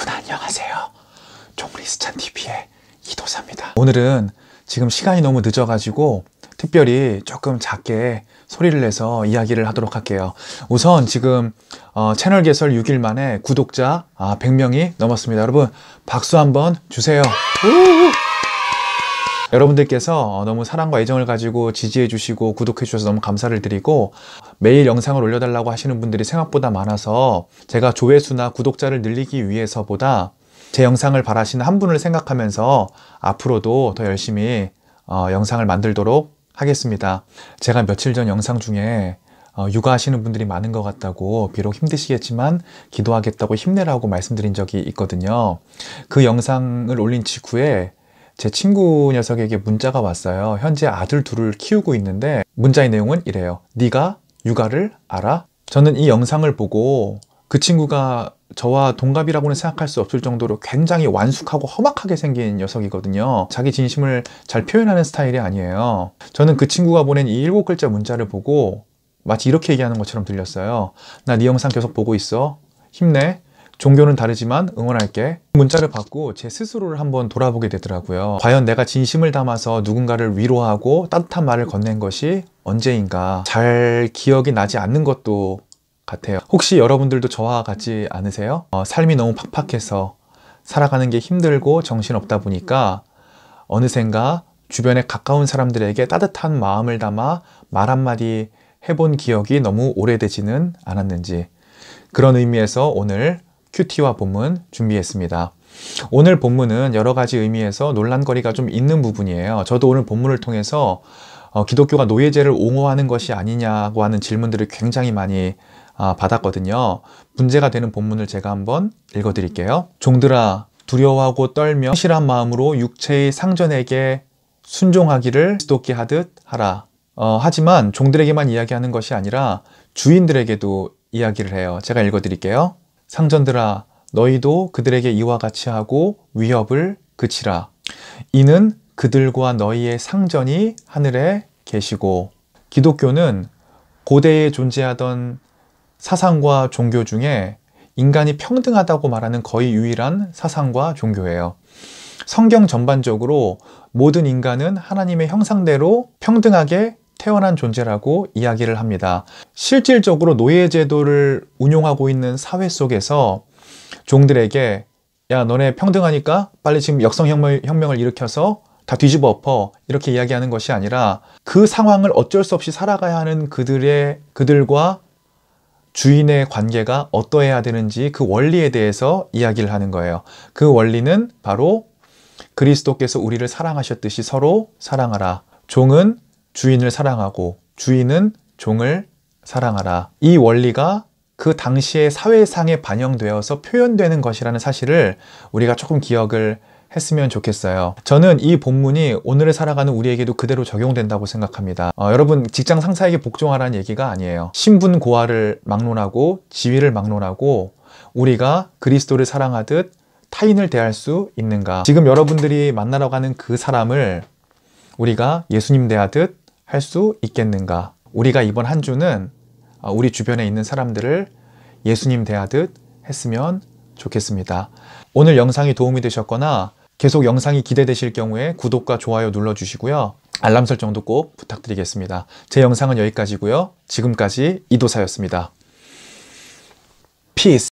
여러분 안녕하세요. 종리스찬 TV의 이도사입니다. 오늘은 지금 시간이 너무 늦어가지고 특별히 조금 작게 소리를 내서 이야기를 하도록 할게요. 우선 지금 어, 채널 개설 6일 만에 구독자 아, 100명이 넘었습니다. 여러분 박수 한번 주세요. 여러분들께서 어, 너무 사랑과 애정을 가지고 지지해 주시고 구독해 주셔서 너무 감사를 드리고 매일 영상을 올려달라고 하시는 분들이 생각보다 많아서 제가 조회수나 구독자를 늘리기 위해서보다 제 영상을 바라시는 한 분을 생각하면서 앞으로도 더 열심히 어, 영상을 만들도록 하겠습니다. 제가 며칠 전 영상 중에 어, 육아하시는 분들이 많은 것 같다고 비록 힘드시겠지만 기도하겠다고 힘내라고 말씀드린 적이 있거든요. 그 영상을 올린 직후에 제 친구 녀석에게 문자가 왔어요. 현재 아들 둘을 키우고 있는데 문자의 내용은 이래요. 네가 육아를 알아? 저는 이 영상을 보고 그 친구가 저와 동갑이라고는 생각할 수 없을 정도로 굉장히 완숙하고 험악하게 생긴 녀석이거든요. 자기 진심을 잘 표현하는 스타일이 아니에요. 저는 그 친구가 보낸 이 일곱 글자 문자를 보고 마치 이렇게 얘기하는 것처럼 들렸어요. 나 네 영상 계속 보고 있어. 힘내. 종교는 다르지만 응원할게 문자를 받고 제 스스로를 한번 돌아보게 되더라고요 과연 내가 진심을 담아서 누군가를 위로하고 따뜻한 말을 건넨 것이 언제인가 잘 기억이 나지 않는 것도 같아요 혹시 여러분들도 저와 같지 않으세요? 어, 삶이 너무 팍팍해서 살아가는 게 힘들고 정신없다 보니까 어느샌가 주변에 가까운 사람들에게 따뜻한 마음을 담아 말 한마디 해본 기억이 너무 오래되지는 않았는지 그런 의미에서 오늘 큐티와 본문 준비했습니다. 오늘 본문은 여러 가지 의미에서 논란거리가 좀 있는 부분이에요. 저도 오늘 본문을 통해서 어, 기독교가 노예제를 옹호하는 것이 아니냐고 하는 질문들을 굉장히 많이 아, 받았거든요. 문제가 되는 본문을 제가 한번 읽어드릴게요. 종들아 두려워하고 떨며 실한 마음으로 육체의 상전에게 순종하기를 그독스 하듯 하라. 어, 하지만 종들에게만 이야기하는 것이 아니라 주인들에게도 이야기를 해요. 제가 읽어드릴게요. 상전들아 너희도 그들에게 이와 같이 하고 위협을 그치라. 이는 그들과 너희의 상전이 하늘에 계시고 기독교는 고대에 존재하던 사상과 종교 중에 인간이 평등하다고 말하는 거의 유일한 사상과 종교예요. 성경 전반적으로 모든 인간은 하나님의 형상대로 평등하게 태어난 존재라고 이야기를 합니다. 실질적으로 노예제도를 운용하고 있는 사회 속에서 종들에게 야 너네 평등하니까 빨리 지금 역성혁명을 일으켜서 다 뒤집어 엎어 이렇게 이야기하는 것이 아니라 그 상황을 어쩔 수 없이 살아가야 하는 그들의 그들과 주인의 관계가 어떠해야 되는지 그 원리에 대해서 이야기를 하는 거예요. 그 원리는 바로 그리스도께서 우리를 사랑하셨듯이 서로 사랑하라. 종은 주인을 사랑하고 주인은 종을 사랑하라. 이 원리가 그 당시의 사회상에 반영되어서 표현되는 것이라는 사실을 우리가 조금 기억을 했으면 좋겠어요. 저는 이 본문이 오늘을 살아가는 우리에게도 그대로 적용된다고 생각합니다. 어, 여러분 직장 상사에게 복종하라는 얘기가 아니에요. 신분 고하를 막론하고 지위를 막론하고 우리가 그리스도를 사랑하듯 타인을 대할 수 있는가 지금 여러분들이 만나러 가는 그 사람을 우리가 예수님 대하듯 할 수 있겠는가? 우리가 이번 한 주는 아, 우리 주변에 있는 사람들을 예수님 대하듯 했으면 좋겠습니다. 오늘 영상이 도움이 되셨거나 계속 영상이 기대되실 경우에 구독과 좋아요 눌러주시고요. 알람 설정도 꼭 부탁드리겠습니다. 제 영상은 여기까지고요. 지금까지 이도사였습니다. Peace.